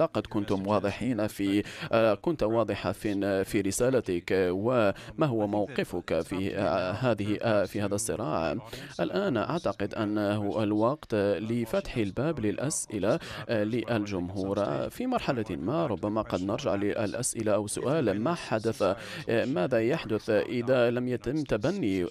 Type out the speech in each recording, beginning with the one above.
لقد كنتم واضحين في آه، كنت واضحة في في رسالتك وما هو موقفك في آه، هذه آه، في هذا الصراع الآن أعتقد أنه الوقت لفتح الباب للأسئلة للجمهور في مرحلة ما ربما قد نرجع للأسئلة أو سؤال ما حدث ماذا يحدث إذا لم يتم تبني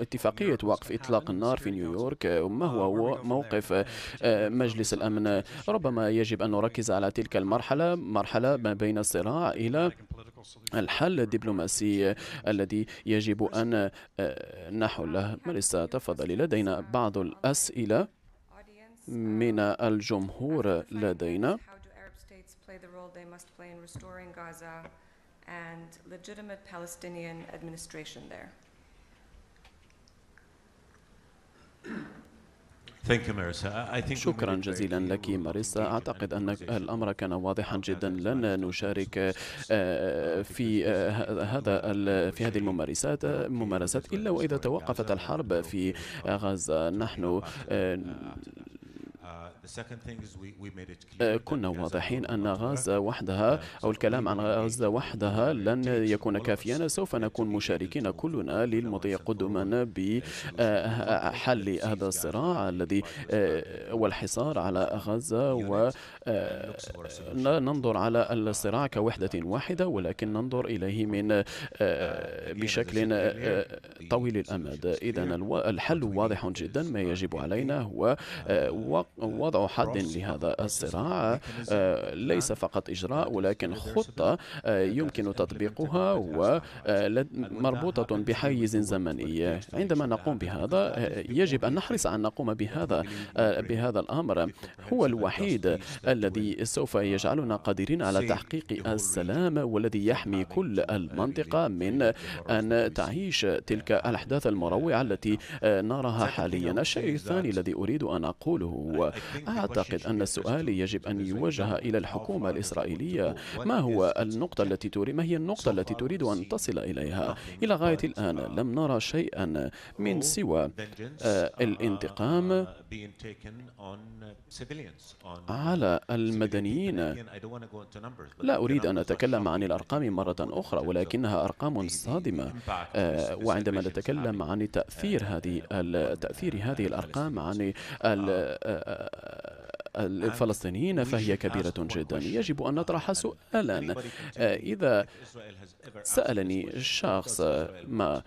اتفاقية وقف إطلاق النار في نيويورك ما هو موقف مجلس الأمن ربما يجب يجب أن نركز على تلك المرحلة مرحلة ما بين الصراع إلى الحل الدبلوماسي الذي يجب أن آه، نحله ماريسا تفضلي لدينا بعض الأسئلة من الجمهور لدينا and legitimate Palestinian administration there. شكرا جزيلا لك ماريسا أعتقد أن الأمر كان واضحا جدا لن نشارك آه، في آه، هذا في هذه الممارسات آه، ممارسات إلا وإذا توقفت الحرب في غزة نحن آه، كنا واضحين أن غزة وحدها uh, أو الكلام عن غزة وحدها لن يكون كافيا سوف نكون مشاركين كلنا للمضي قدما بحل آه، آه، هذا الصراع الذي والحصار على غزة و لا آه، ننظر على الصراع كوحدة واحدة ولكن ننظر إليه من آه، بشكل آه، طويل الأمد إذا الحل واضح جدا ما يجب علينا هو وضع حد لهذا الصراع ليس فقط إجراء ولكن خطة يمكن تطبيقها ومربوطة بحيز زمني عندما نقوم بهذا يجب أن نحرص أن نقوم بهذا بهذا الأمر هو الوحيد الذي سوف يجعلنا قادرين على تحقيق السلام والذي يحمي كل المنطقة من أن تعيش تلك الأحداث المروعة التي نراها حاليا الشيء الثاني الذي أريد أن أقوله أعتقد أن السؤال يجب أن يوجه إلى الحكومة الإسرائيلية ما هو النقطة التي تريد ما هي النقطة التي تريد أن تصل إليها إلى غاية الآن لم نرى شيئا من سوى آه، الانتقام على المدنيين لا أريد أن أتكلم عن الأرقام مرة أخرى ولكنها أرقام صادمة آه، وعندما نتكلم عن تأثير هذه تأثير هذه الأرقام عن آه، آه، الفلسطينيين فهي كبيرة جدا يجب أن نطرح سؤالا إذا سألني شخص ما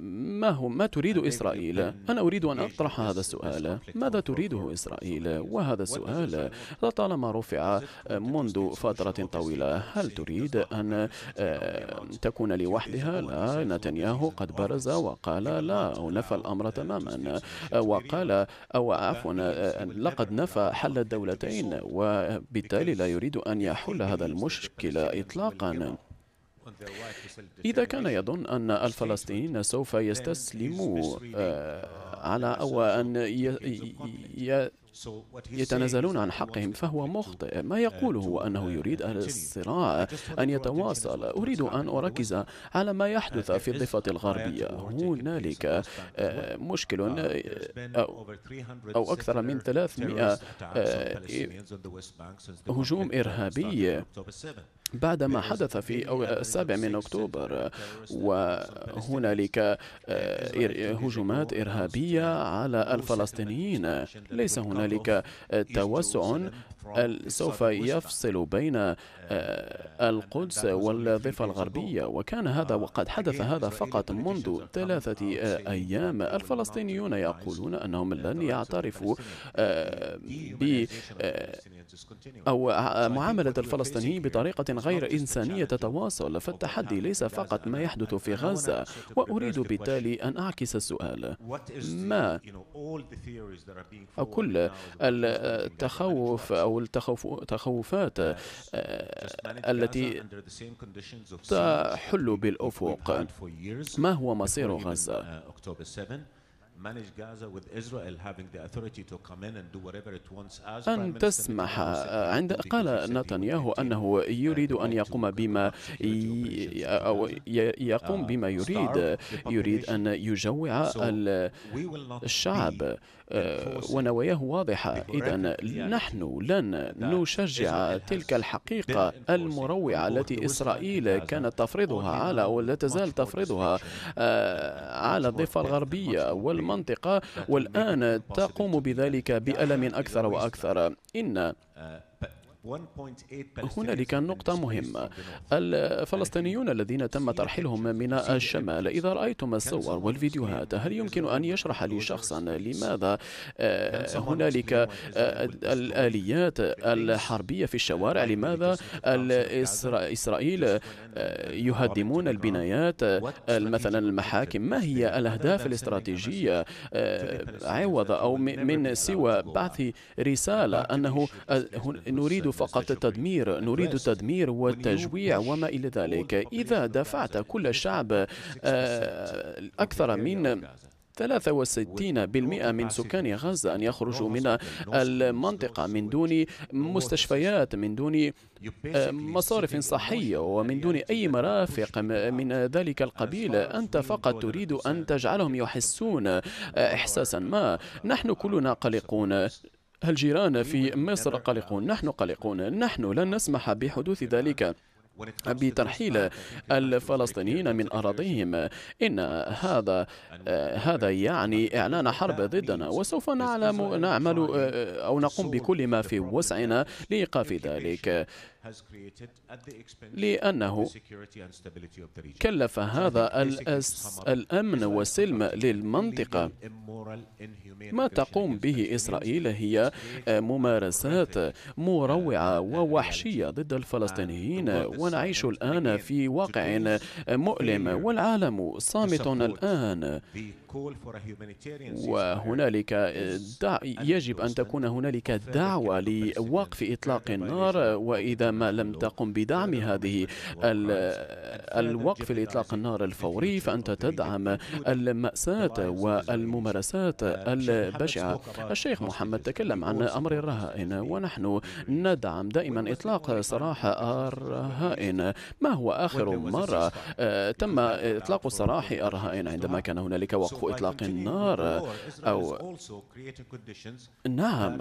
ما هو ما تريد إسرائيل؟ أنا أريد أن أطرح هذا السؤال ماذا تريده إسرائيل؟ وهذا السؤال لطالما رفع منذ فترة طويلة هل تريد أن آه، تكون لوحدها؟ لا نتنياهو قد برز وقال لا نفى الأمر تماما وقال أو عفوا آه، لقد نفى حل الدولتين وبالتالي لا يريد أن يحل هذا المشكل إطلاقا إذا كان يظن أن الفلسطينيين سوف يستسلموا آه، على أو أن يتنازلون عن حقهم فهو مخطئ ما يقوله هو أنه يريد الصراع أن يتواصل أريد أن أركز على ما يحدث في الضفة الغربية هنالك آه، مشكل آه، أو أكثر من 300 هجوم إرهابي بعد ما حدث في السابع من أكتوبر وهنالك آه، هجمات إرهابية على الفلسطينيين ليس هنالك آه، توسع سوف يفصل بين آه، آه، القدس والضفة الغربية وكان هذا آه، وقد حدث هذا فقط منذ ثلاثة أيام الفلسطينيون يقولون أنهم لن يعترفوا ب أو معاملة الفلسطينيين بطريقة غير إنسانية تتواصل فالتحدي ليس فقط ما يحدث في غزة وأريد بالتالي أن أعكس السؤال ما كل التخوف أو أو التخوفات آه، التي تحل بالأفق ما هو مصير غزة آه، manage Gaza with Israel having the authority to come in and do whatever it wants as أن تسمح عند قال نتنياهو أنه يريد أن يقوم بما أو يقوم بما uh, يريد يريد أن يجوع الشعب آه، ونواياه واضحة إذا نحن لن نشجع تلك الحقيقة المروعة التي إسرائيل كانت تفرضها على ولا تزال تفرضها آه، على الضفة الغربية وال المنطقة والآن تقوم بذلك بألم أكثر وأكثر إن هنالك نقطة مهمة الفلسطينيون الذين تم ترحيلهم من الشمال إذا رأيتم الصور والفيديوهات هل يمكن أن يشرح لي شخصا لماذا آه، هنالك آه، الآليات الحربية في الشوارع لماذا إسرائيل آه، يهدمون البنايات مثلا المحاكم ما هي الأهداف الاستراتيجية عوض أو من سوى بعث رسالة أنه نريد فقط التدمير نريد التدمير والتجويع وما إلى ذلك إذا دفعت كل شعب آه، أكثر من 63% من سكان غزة أن يخرجوا من المنطقة من دون مستشفيات من دون آه، مصارف صحية ومن دون أي مرافق من ذلك القبيل أنت فقط تريد أن تجعلهم يحسون آه، إحساسا ما نحن كلنا قلقون الجيران في مصر قلقون نحن قلقون نحن لن نسمح بحدوث ذلك بترحيل الفلسطينيين من أراضيهم إن هذا هذا يعني إعلان حرب ضدنا وسوف نعلم نعمل أو نقوم بكل ما في وسعنا لإيقاف ذلك لأنه كلف هذا الأمن والسلم للمنطقة ما تقوم به إسرائيل هي ممارسات مروعة uh, ووحشية ضد uh, الفلسطينيين ونعيش الآن في واقع مؤلم والعالم صامت الآن وهنالك آه، دع... يجب أن تكون هنالك دعوة لوقف إطلاق النار وإذا ما لم تقم بدعم هذه ال... الوقف لإطلاق النار الفوري فأنت تدعم المأساة والممارسات uh, البشعة الشيخ محمد تكلم عن أمر الرهائن ونحن ندعم دائما إطلاق سراح الرهائن ما هو آخر مرة آه، تم إطلاق سراح الرهائن عندما كان هنالك وقف إطلاق النار أو نعم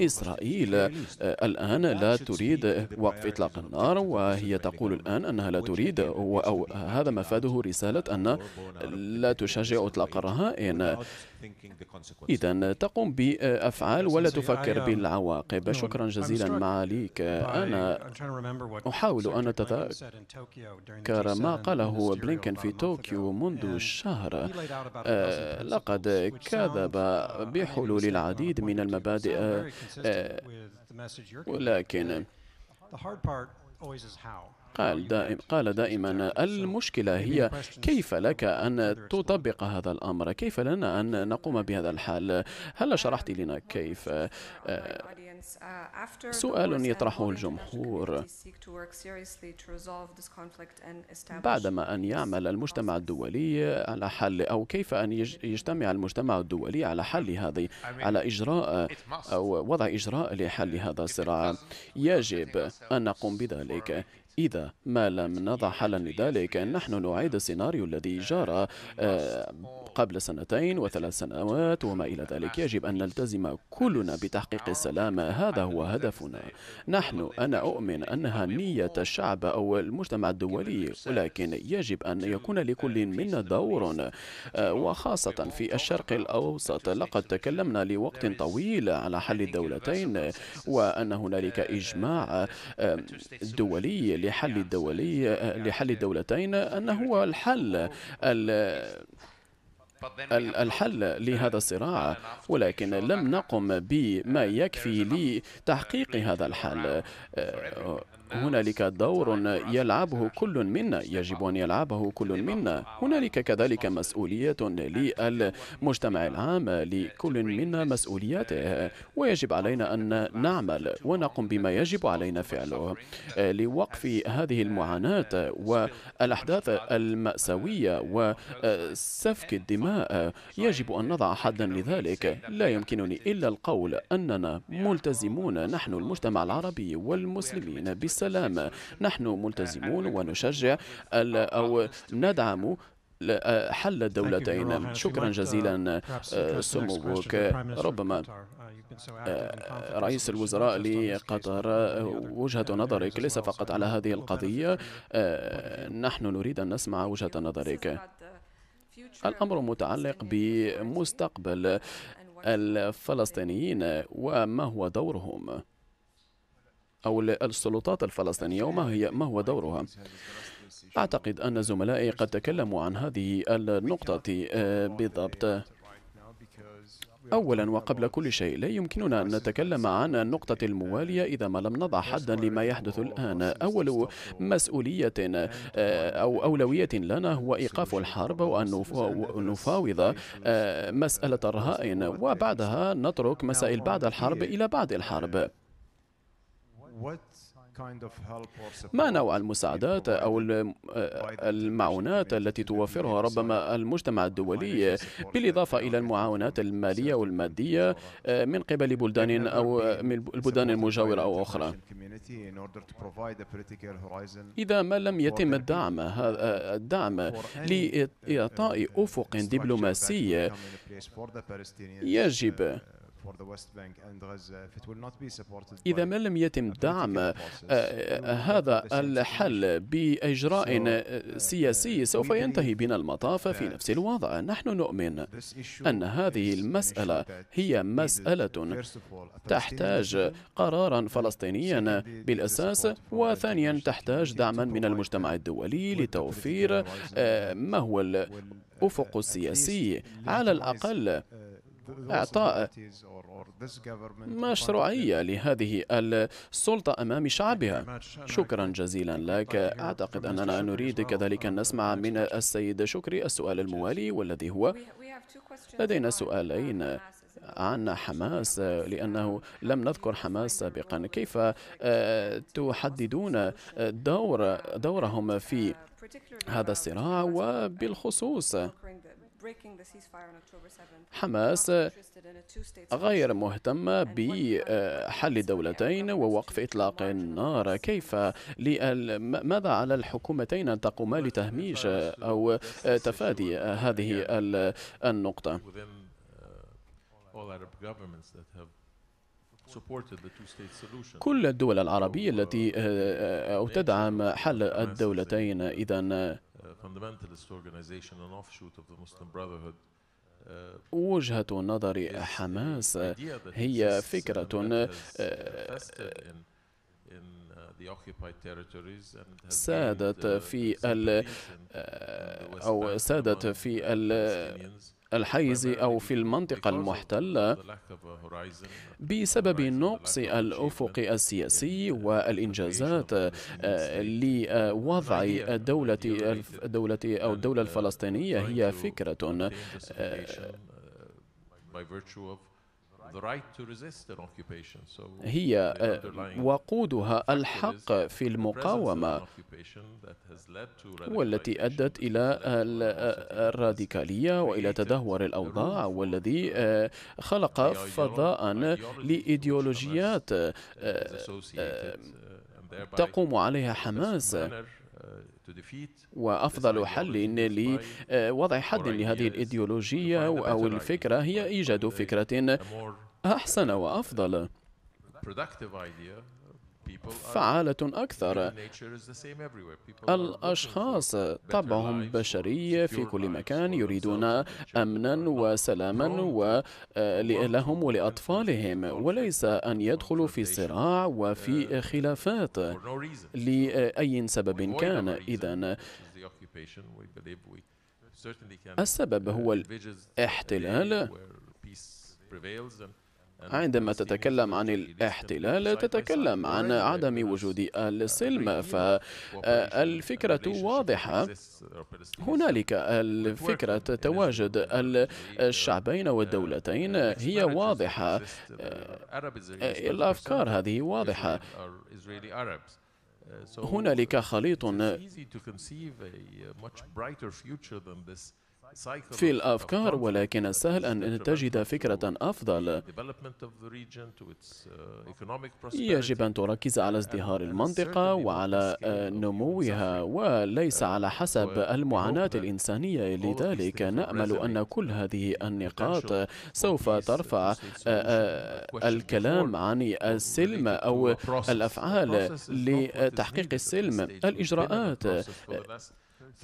إسرائيل الآن لا تريد وقف إطلاق النار وهي تقول الآن أنها لا تريد أو هذا مفاده رسالة أن لا تشجع إطلاق الرهائن إذا تقوم بأفعال ولا تفكر um, بالعواقب شكرا جزيلا معاليك أنا أحاول أن أتذكر ما قاله بلينكن في طوكيو منذ شهر آه، لقد كذب بحلول العديد من المبادئ آه، آه، ولكن قال دائم قال دائما المشكلة هي كيف لك أن تطبق هذا الأمر كيف لنا أن نقوم بهذا الحل هل شرحت لنا كيف آه، سؤال يطرحه الجمهور بعدما أن يعمل المجتمع الدولي على حل أو كيف أن يجتمع المجتمع الدولي على حل هذه على إجراء أو وضع إجراء لحل هذا الصراع يجب أن نقوم بذلك إذا ما لم نضع حلا لذلك نحن نعيد السيناريو الذي جرى آه، قبل سنتين وثلاث سنوات وما إلى ذلك يجب أن نلتزم كلنا بتحقيق السلام هذا هو هدفنا نحن أنا أؤمن أنها نية الشعب أو المجتمع الدولي ولكن يجب أن يكون لكل منا دور آه، وخاصة في الشرق الأوسط لقد تكلمنا لوقت طويل على حل الدولتين وأن هنالك إجماع آه، دولي لحل الدولي آه، لحل الدولتين أنه هو الحل الحل لهذا الصراع ولكن لم نقم بما يكفي لتحقيق هذا الحل آه، هنالك دور يلعبه كل منا يجب أن يلعبه كل منا هنالك كذلك مسؤولية للمجتمع العام لكل منا مسؤولياته ويجب علينا أن نعمل ونقوم بما يجب علينا فعله لوقف هذه المعاناة والأحداث المأساوية وسفك الدماء يجب أن نضع حدا لذلك لا يمكنني إلا القول أننا ملتزمون نحن المجتمع العربي والمسلمين بس السلام نحن ملتزمون ونشجع أو ندعم حل الدولتين شكرا uh, جزيلا آه، سموك ربما uh, آه، رئيس الوزراء لقطر وجهة uh, نظرك ليس فقط على هذه القضية آه، نحن نريد أن نسمع وجهة نظرك الأمر متعلق بمستقبل الفلسطينيين وما هو دورهم أو السلطات الفلسطينية وما هي ما هو دورها أعتقد أن زملائي قد تكلموا عن هذه النقطة آه، بالضبط أولا وقبل كل شيء لا يمكننا أن نتكلم عن النقطة الموالية إذا ما لم نضع حدا لما يحدث الآن أول مسؤولية آه، أو أولوية لنا هو إيقاف الحرب وأن نفاوض آه، مسألة الرهائن وبعدها نترك مسائل بعد الحرب إلى بعد الحرب ما نوع المساعدات أو آه، المعونات التي توفرها ربما المجتمع الدولي بالإضافة إلى المعاونات المالية والمادية آه، من قبل بلدان أو آه، من البلدان المجاورة أو أخرى إذا ما لم يتم الدعم الدعم لإعطاء uh, uh, أفق دبلوماسي يجب uh, إذا ما لم يتم دعم آه، آه، هذا الحل بإجراء آه، uh, سياسي uh, سوف ينتهي بنا المطاف في نفس الوضع نحن نؤمن أن هذه المسألة هي مسألة تحتاج قرارا فلسطينيا بالأساس وثانيا تحتاج دعما من المجتمع الدولي لتوفير ما هو الأفق uh, السياسي على الأقل إعطاء مشروعية لهذه السلطة أمام شعبها شكرا جزيلا لك أعتقد أننا نريد كذلك uh, أن نسمع من السيد شكري السؤال الموالي والذي هو لدينا uh, سؤالين عن حماس uh, لأنه لم نذكر حماس سابقا كيف تحددون دور دورهم في هذا الصراع وبالخصوص حماس غير مهتمة آه، بحل دولتين ووقف إطلاق النار كيف ماذا على الحكومتين أن تقوما لتهميش أو آه، تفادي هذه النقطة uh, كل الدول العربية uh, التي uh, آه، آه، أو تدعم حل الدولتين إذا آه، uh, وجهة نظر حماس هي فكرة سادت في ال أو سادت في ال الحيز أو في المنطقة المحتلة بسبب نقص الأفق السياسي والإنجازات آه، لوضع دولة دولة أو الدولة الفلسطينية هي فكرة آه، هي آه، وقودها الحق في المقاومة والتي أدت إلى آه، الراديكالية وإلى تدهور الأوضاع والذي آه، خلق فضاء لإيديولوجيات تقوم عليها حماس آه، وأفضل حل لوضع آه، حد لهذه الإيديولوجية أو الفكرة هي إيجاد فكرة أحسن وأفضل فعالة أكثر الأشخاص طبعهم بشري في كل مكان يريدون أمنا وسلاما آه، لهم ولأطفالهم وليس أن يدخلوا في صراع وفي uh, خلافات لأي سبب كان إذا السبب uh, هو الاحتلال عندما تتكلم عن الاحتلال تتكلم عن عدم وجود السلم فالفكرة واضحة هنالك الفكرة تواجد الشعبين والدولتين هي واضحة الأفكار هذه واضحة هنالك خليط في الأفكار ولكن السهل أن تجد فكرة أفضل uh, يجب أن تركز على ازدهار المنطقة وعلى آه، نموها وليس uh, على حسب المعاناة الإنسانية لذلك نأمل أن كل uh, هذه النقاط سوف ترفع آه، آه، الكلام عن السلم أو الأفعال لتحقيق السلم الإجراءات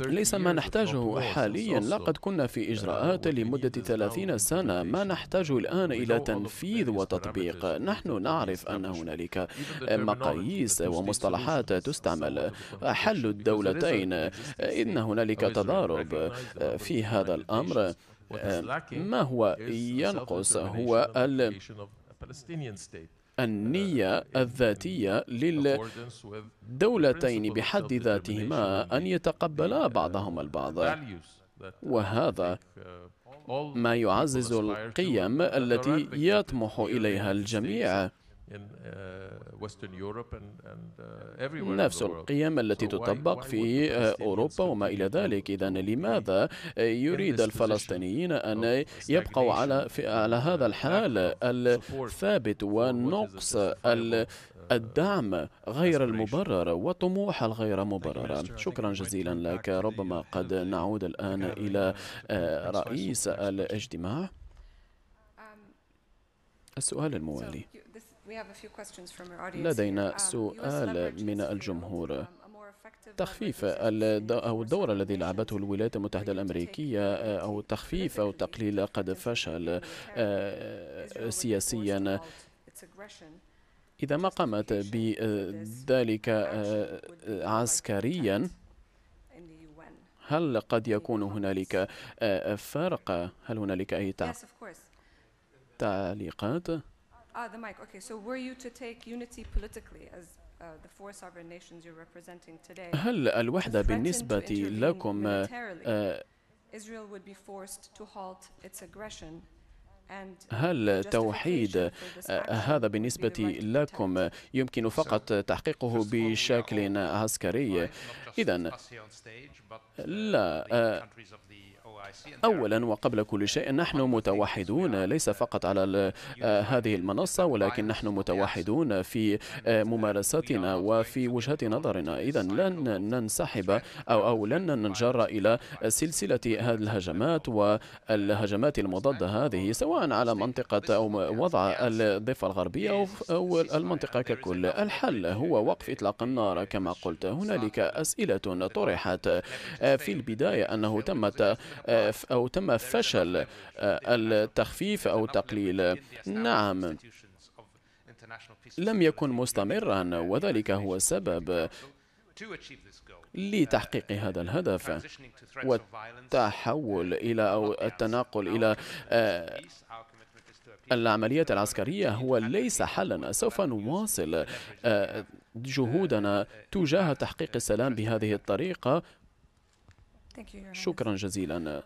ليس ما نحتاجه حاليا لقد كنا في إجراءات لمدة 30 سنة ما نحتاج الآن إلى تنفيذ وتطبيق نحن نعرف أن هنالك مقاييس ومصطلحات تستعمل حل الدولتين إن هنالك تضارب في هذا الأمر ما هو ينقص هو ال النية الذاتية للدولتين بحد ذاتهما أن يتقبلا بعضهما البعض وهذا ما يعزز القيم التي يطمح إليها الجميع Uh, uh, نفس القيم التي تطبق في uh, أوروبا وما إلى ذلك إذا لماذا يريد الفلسطينيين أن يبقوا على, على هذا الحال الثابت ونقص الدعم غير المبرر وطموح الغير مبرر شكرا جزيلا لك ربما قد نعود الآن إلى آه، رئيس الاجتماع السؤال الموالي لدينا um, سؤال من um, الجمهور تخفيف أو الدور الذي لعبته الولايات المتحدة الأمريكية أو تخفيف أو تقليل قد فشل آه، آه، سياسيا إذا ما قامت بذلك آه، عسكريا هل قد يكون هنالك فرق هل هنالك أي تعليقات؟ Ah, the mic. Okay, so were you to take unity politically as uh, هل الوحدة بالنسبة لكم هل توحيد uh, هذا بالنسبة لكم يمكن فقط تحقيقه بشكل عسكري؟ إذا uh, لا أولا وقبل كل شيء نحن متوحدون ليس فقط على آه، هذه المنصة ولكن نحن متوحدون في آه، ممارستنا وفي وجهة نظرنا إذا لن ننسحب أو, أو لن ننجر إلى سلسلة هذه الهجمات والهجمات المضادة هذه سواء على منطقة أو وضع الضفة الغربية أو المنطقة ككل الحل هو وقف إطلاق النار كما قلت هنالك أسئلة طرحت آه، في البداية أنه تمت أو تم فشل آه، التخفيف أو تقليل نعم لم يكن مستمرا وذلك هو السبب لتحقيق هذا الهدف والتحول إلى أو التنقل إلى آه، العمليات العسكرية هو ليس حلا سوف نواصل آه، جهودنا تجاه تحقيق السلام بهذه الطريقة شكرا جزيلا